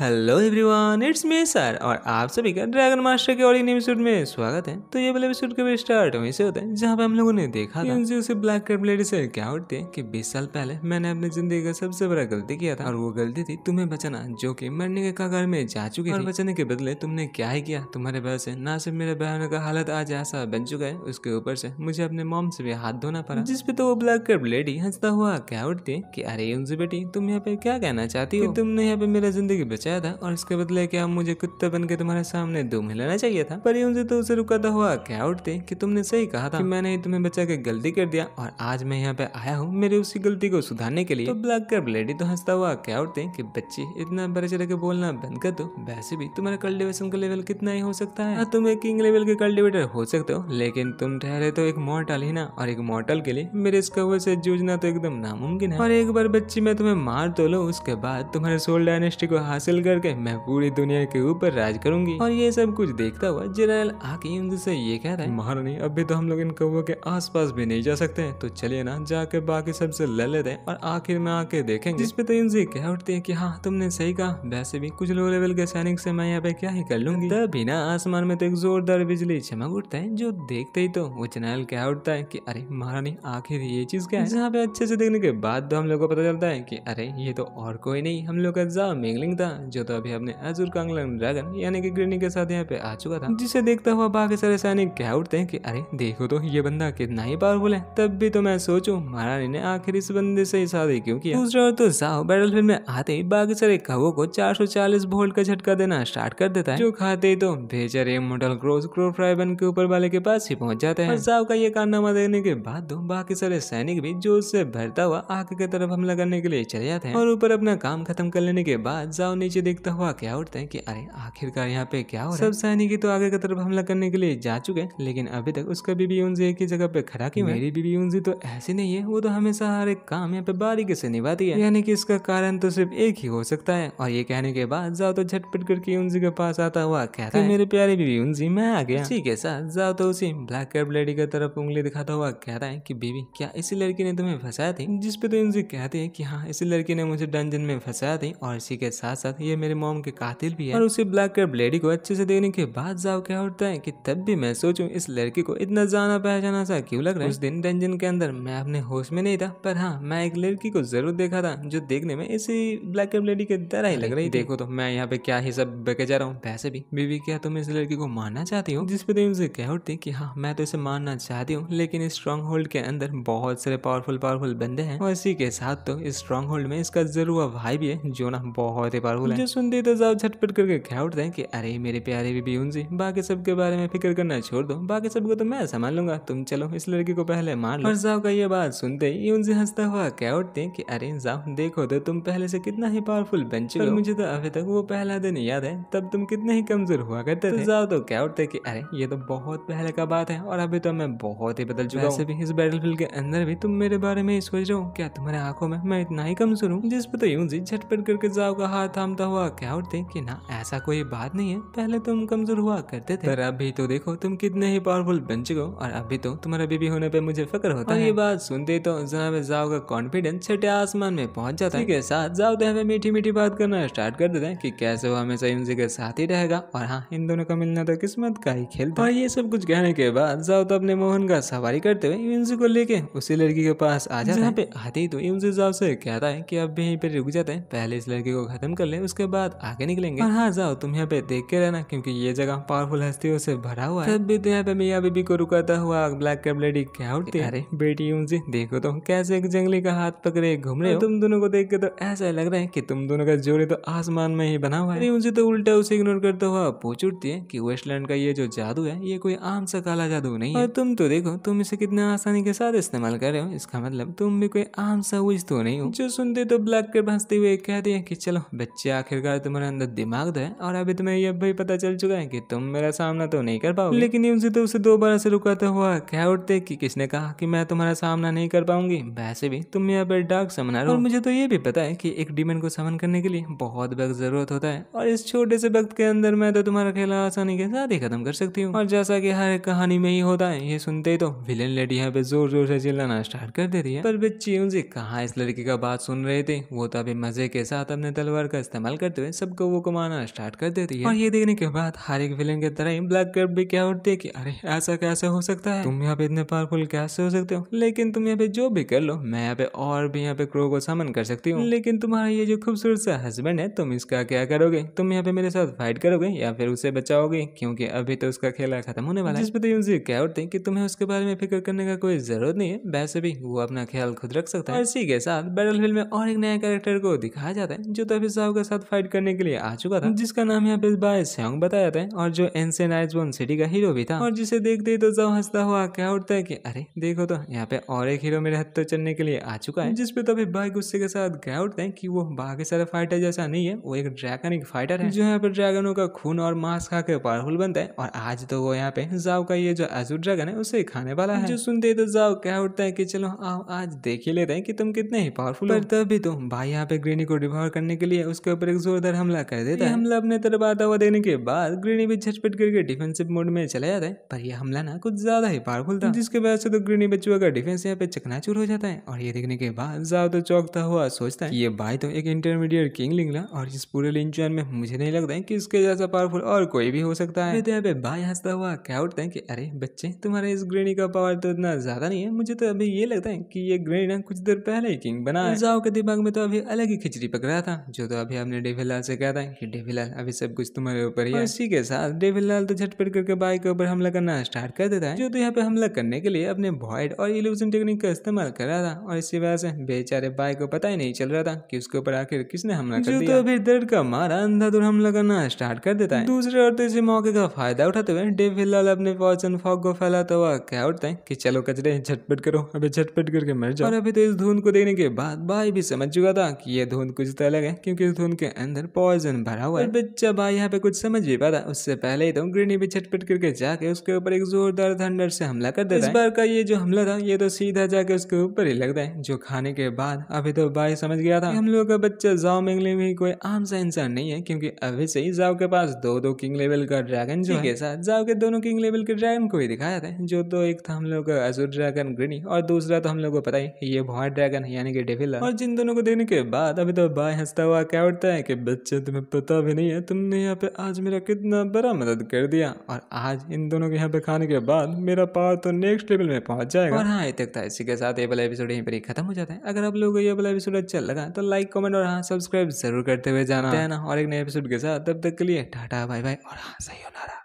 hello everyone it's me sir और आप सभी का ड्रैगन मास्टर के ऑडियन एपिसोड में स्वागत है तो ये वाला एपिसोड का स्टार्ट वहीं से होता है जहाँ पे हम लोगों ने देखा था उसे ब्लैक कैप लेडी से क्या उठते हैं कि बीस साल पहले मैंने अपनी जिंदगी का सबसे बड़ा गलती किया था और वो गलती थी तुम्हें बचाना जो की मरने के कागार में जा चुके और बचने के बदले तुमने क्या ही किया तुम्हारे वजह से ना सिर्फ मेरे बहनों का हालत आज ऐसा बन चुका है उसके ऊपर से मुझे अपने मोम से भी हाथ धोना पड़ा जिसपे तो वो ब्लैक कैप लेडी हंसता हुआ क्या उठती है की अरे उनसे बेटी तुम यहाँ पे क्या कहना चाहती हो तुमने यहाँ पे मेरा जिंदगी बचा पहुंचाया था और इसके बदले क्या मुझे कुत्ता बन के तुम्हारे सामने दो हिलाना चाहिए था पर उनसे तो उसे रुकाता हुआ क्या उठते कि तुमने सही कहा था कि मैंने तुम्हें बचा के गलती कर दिया और आज मैं यहाँ पे आया हूँ मेरी उसी गलती को सुधारने के लिए तो ब्लैक कर ब्लेडी तो हंसता हुआ क्या उठते कि बच्चे इतना बड़े चढ़ के बोलना बंद कर दो वैसे भी तुम्हारा कल्टिवेशन का लेवल कितना ही हो सकता है हाँ, तुम एक किंग लेवल के कल्टिवेटर हो सकते हो लेकिन तुम ठहरे तो एक मॉर्टल ही ना और एक मॉर्टल के लिए मेरे इस कवर से जूझना तो एकदम नामुमकिन है और एक बार बच्ची मैं तुम्हें मार तो लो उसके बाद तुम्हारे सोल डायनेस्टी को हासिल हासिल करके मैं पूरी दुनिया के ऊपर राज करूंगी और ये सब कुछ देखता हुआ जनरल आके इंदु से ये रहा है महारानी अभी तो हम लोग इन कौ के आस भी नहीं जा सकते तो चलिए ना जाके बाकी सबसे ले लेते हैं और आखिर में आके देखेंगे जिसपे तो इनसे कह उठती है की हाँ तुमने सही कहा वैसे भी कुछ लो लेवल के सैनिक से मैं यहाँ पे क्या ही कर लूंगी तभी ना आसमान में तो एक जोरदार बिजली चमक उठता है जो देखते ही तो वो जनरल कह उठता है की अरे महारानी आखिर ये चीज क्या है जहाँ पे अच्छे से देखने के बाद तो हम लोग को पता चलता है की अरे ये तो और कोई नहीं हम लोग का जा मिंगलिंग था जो तो अभी अपने अजूर कांगलंग ड्रैगन यानी कि ग्रीनी के साथ यहाँ पे आ चुका था जिसे देखता हुआ बाकी सारे सैनिक क्या उठते हैं कि अरे देखो तो ये बंदा कितना ही पावरफुल है तब भी तो मैं सोचू महारानी ने आखिर इस बंदे से ही शादी क्यों किया दूसरा और तो जाओ बैटल में आते ही बाकी सारे कवो को चार सौ चालीस वोल्ट का झटका देना स्टार्ट कर देता है जो खाते ही तो बेचारे मोडल क्रोस क्रो फ्राइबन के ऊपर वाले के पास ही पहुंच जाते हैं जाओ का ये कारनामा देखने के बाद तो बाकी सारे सैनिक भी जोश से भरता हुआ आग की तरफ हमला करने के लिए चले जाते हैं और ऊपर अपना काम खत्म कर लेने के बाद जाओ ने नीचे देखता हुआ क्या उठता है कि अरे आखिरकार यहाँ पे क्या हो सब सहनी की तो आगे की तरफ हमला करने के लिए जा चुके हैं लेकिन अभी तक उसका बीबी उनसे एक ही जगह पे खड़ा की मेरी बीबी उनसे तो ऐसी नहीं है वो तो हमेशा हर एक काम यहाँ पे बारीकी से निभाती है यानी कि इसका कारण तो सिर्फ एक ही हो सकता है और ये कहने के बाद जाओ तो झटपट करके उनसे के पास आता हुआ कहता है मेरे प्यारे बीबी उनसी मैं आ गया ठीक है सर जाओ तो उसी ब्लैक कैब लेडी की तरफ उंगली दिखाता हुआ कहता है की बीबी क्या इसी लड़की ने तुम्हें फंसाया थी जिसपे तो उनसे कहते हैं की हाँ इसी लड़की ने मुझे डंजन में फंसाया थी और इसी के साथ साथ ये मेरे मोम के कातिल भी है और उसे ब्लैक कैप लेडी को अच्छे से देखने के बाद जाओ क्या उठता है कि तब भी मैं सोचू इस लड़की को इतना जाना पहचाना सा क्यों लग रहा है उस दिन डेंजन के अंदर मैं अपने होश में नहीं था पर हाँ मैं एक लड़की को जरूर देखा था जो देखने में इसी ब्लैक एंड लेडी के तरह ही लग रही देखो तो मैं यहाँ पे क्या ही सब बेके जा रहा हूँ पैसे भी बीबी क्या तुम इस लड़की को मानना चाहती हो जिसपे तुम उसे कह उठती की हाँ मैं तो इसे मानना चाहती हूँ लेकिन इस स्ट्रॉन्ग होल्ड के अंदर बहुत सारे पावरफुल पावरफुल बंदे हैं और इसी के साथ तो इस स्ट्रॉन्ग होल्ड में इसका जरूर भाई भी है जो ना बहुत ही पावरफुल मुझे सुन सुनते तो जाओ झटपट करके क्या उठते हैं कि अरे मेरे प्यारे बीबी जी बाकी सब के बारे में फिक्र करना छोड़ दो बाकी सबको तो मैं संभाल लूंगा तुम चलो इस लड़की को पहले मार लो और जाओ का ये बात सुनते ही उनसे हंसता हुआ क्या उठते हैं कि अरे जाओ देखो तो तुम पहले से कितना ही पावरफुल बन चुके हो मुझे तो अभी तक वो पहला दिन याद है तब तुम कितने ही कमजोर हुआ करते तो थे जाओ तो क्या उठते कि अरे ये तो बहुत पहले का बात है और अभी तो मैं बहुत ही बदल चुका हूँ भी इस बैटल के अंदर भी तुम मेरे बारे में सोच रहे हो क्या तुम्हारे आंखों में मैं इतना ही कमजोर हूँ जिस पर तो यूं जी झटपट करके जाओ का हाथ थाम बोलता हुआ क्या और देख कि ना ऐसा कोई बात नहीं है पहले तुम कमजोर हुआ करते थे पर अभी तो देखो तुम कितने ही पावरफुल बन चुके हो और अभी तो तुम्हारा बीबी होने पर मुझे फक्र होता है ये बात सुनते ही तो जनाब जाओ का कॉन्फिडेंस छठे आसमान में पहुंच जाता है के साथ जाओ तो हमें मीठी मीठी बात करना स्टार्ट कर देते हैं की कैसे वो हमेशा इन के साथ ही रहेगा और हाँ इन दोनों का मिलना तो किस्मत का ही खेल था ये सब कुछ कहने के बाद जाओ तो अपने मोहन का सवारी करते हुए यूनसी को लेके उसी लड़की के पास आ जाता है पे आते ही तो यूनसी जाओ से कहता है कि अब यहीं पर रुक जाते हैं पहले इस लड़की को खत्म कर ले उसके बाद आगे निकलेंगे हाँ जाओ तुम यहाँ पे देख के रहना क्योंकि ये जगह पावरफुल हस्तियों से भरा हुआ है तब भी तो यहाँ पे मियाँ बीबी को रुकाता हुआ ब्लैक कैब लेडी क्या उठती है अरे बेटी जी देखो तो कैसे एक जंगली का हाथ पकड़े घूम रहे हो तुम दोनों को देख के तो ऐसा लग रहा है की तुम दोनों का जोड़े तो आसमान में ही बना हुआ है तो उल्टा उसे इग्नोर करता हुआ पूछ उठती है की वेस्टलैंड का ये जो जादू है ये कोई आम सा काला जादू नहीं है तुम तो देखो तुम इसे कितने आसानी के साथ इस्तेमाल कर रहे हो इसका मतलब तुम भी कोई आम सा तो नहीं हो जो सुनते तो ब्लैक कैब हंसते हुए कहते हैं की चलो बच्चे आखिरकार तुम्हारे अंदर दिमाग दे तो और अभी तुम्हें यह भी पता चल चुका है कि तुम मेरा सामना तो नहीं कर पाओगे लेकिन यूनसी तो उसे बार से रुकाता तो हुआ कह उठते कि किसने कहा कि मैं तुम्हारा सामना नहीं कर पाऊंगी वैसे भी तुम यहाँ पर डार्क समना और मुझे तो ये भी पता है कि एक डीमन को समन करने के लिए बहुत वक्त जरूरत होता है और इस छोटे से वक्त के अंदर मैं तो तुम्हारा खेला आसानी के साथ ही खत्म कर सकती हूँ और जैसा की हर एक कहानी में ही होता है ये सुनते ही तो विलेन लेडी यहाँ पे जोर जोर से चिल्लाना स्टार्ट कर देती है पर बच्ची उनसे कहा इस लड़की का बात सुन रहे थे वो तो अभी मजे के साथ अपने तलवार का इस्तेमाल इस्तेमाल करते हुए सबको वो कमाना स्टार्ट कर देती है और ये देखने के बाद हर एक विलन की तरह ही ब्लैक कैप भी क्या उठती है की अरे ऐसा कैसे हो सकता है तुम यहाँ पे इतने पावरफुल कैसे हो सकते हो लेकिन तुम यहाँ पे जो भी कर लो मैं यहाँ पे और भी यहाँ पे क्रो को सामन कर सकती हूँ लेकिन तुम्हारा ये जो खूबसूरत सा हस्बैंड है तुम इसका क्या करोगे तुम यहाँ पे मेरे साथ फाइट करोगे या फिर उसे बचाओगे क्योंकि अभी तो उसका खेला खत्म होने वाला है जिस पर तो क्या उठते कि तुम्हें उसके बारे में फिक्र करने का कोई जरूरत नहीं है वैसे भी वो अपना ख्याल खुद रख सकता है इसी के साथ बैटल में और एक नया कैरेक्टर को दिखाया जाता है जो तभी साहब का साथ फाइट करने के लिए आ चुका था जिसका नाम यहाँ पे बाय सेंग बताया था और जो एनसेन वन सिटी का हीरो भी था और जिसे देखते ही तो जब हंसता हुआ क्या उठता है की अरे देखो तो यहाँ पे और एक हीरो मेरे हाथ तो चलने के लिए आ चुका है जिसपे अभी बाय गुस्से के साथ क्या उठते हैं की वो बाकी सारे फाइटर जैसा नहीं है वो एक ड्रैगनिक फाइटर है जो यहाँ पे ड्रैगनों का खून और मांस खा के पावरफुल बनता है और आज तो वो यहाँ पे जाओ का ये जो अजू ड्रैगन है उसे खाने वाला है जो सुनते ही तो जाओ क्या उठता है की चलो आओ आज देख ही लेते हैं की तुम कितने ही पावरफुल पर तभी तो भाई यहाँ पे ग्रीनी को डिवॉर करने के लिए उसके ऊपर एक जोरदार हमला कर देता है हमला अपने तरफ आता हुआ देने के बाद ग्रीनी भी झटपट करके डिफेंसिव मोड में चला जाता है पर यह हमला ना कुछ ज्यादा ही पावरफुल था जिसके वजह से तो ग्रीनी बच्चों का डिफेंस यहाँ पे चकना हो जाता है और ये देखने के बाद ज्यादा तो चौकता हुआ सोचता है ये भाई तो एक इंटरमीडिएट किंग लिंगला और इस पूरे लिंचन में मुझे नहीं लगता है की इसके जैसा पावरफुल और कोई भी हो सकता है तो यहाँ पे भाई हंसता हुआ क्या उठता है की अरे बच्चे तुम्हारे इस ग्रेणी का पावर तो इतना ज्यादा नहीं है मुझे तो अभी ये लगता है की ये ग्रेणी ना कुछ देर पहले ही किंग बना जाओ के दिमाग में तो अभी अलग ही खिचड़ी पकड़ा था जो तो अभी हम हमने डेवीलाल से कहा है कि डेवीलाल अभी सब कुछ तुम्हारे ऊपर ही है इसी के साथ डेवीलाल तो झटपट करके बाइक के ऊपर हमला करना स्टार्ट कर देता है जो तो यहाँ पे हमला करने के लिए अपने वॉइड और इल्यूजन टेक्निक का इस्तेमाल कर रहा था और इसी वजह से बेचारे बाइक को पता ही नहीं चल रहा था कि उसके ऊपर आखिर किसने हमला कर तो अभी दर्द का मारा अंधा दूर हमला करना स्टार्ट कर देता है दूसरे और इसी मौके का फायदा उठाते हुए डेव हिलाल अपने वॉचन फॉग को फैलाता हुआ क्या उठता है की चलो कचरे झटपट करो अभी झटपट करके मर जाओ और अभी तो इस धुंध को देखने के बाद भाई भी समझ चुका था कि ये धुंध कुछ तो अलग है क्योंकि इस धुंध के अंदर पॉइजन भरा हुआ है बच्चा भाई यहाँ पे कुछ समझ भी पा रहा उससे पहले ही तो ग्रीनी भी छटपट करके जाके उसके ऊपर एक जोरदार थंडर से हमला कर देता इस बार का ये जो हमला था ये तो सीधा जाके उसके ऊपर ही लगता है जो खाने के बाद अभी तो भाई समझ गया था हम लोग का बच्चा जाओ मिंगले में कोई आम सा इंसान नहीं है क्योंकि अभी से ही जाओ के पास दो दो किंग लेवल का ड्रैगन जो के साथ जाओ के दोनों किंग लेवल के ड्रैगन को ही दिखाया था जो तो एक था हम लोग का अजूर ड्रैगन ग्रीनी और दूसरा तो हम लोग को पता ही ये बहुत ड्रैगन यानी कि डेविल और जिन दोनों को देखने के बाद अभी तो भाई हंसता हुआ क्या उठता है कि बच्चे तुम्हें पता भी नहीं है तुमने यहाँ पे आज मेरा कितना बड़ा मदद कर दिया और आज इन दोनों के यहाँ पे खाने के बाद मेरा पावर तो नेक्स्ट लेवल में पहुँच जाएगा और हाँ तक था तो इसी के साथ ये वाला एपिसोड यहीं पर ही खत्म हो जाता है अगर आप लोगों को ये वाला एपिसोड अच्छा लगा तो लाइक कमेंट और हाँ सब्सक्राइब जरूर करते हुए जाना है ना और एक नए एपिसोड के साथ तब तक के लिए टाटा बाय बाय और हाँ सही हो नारा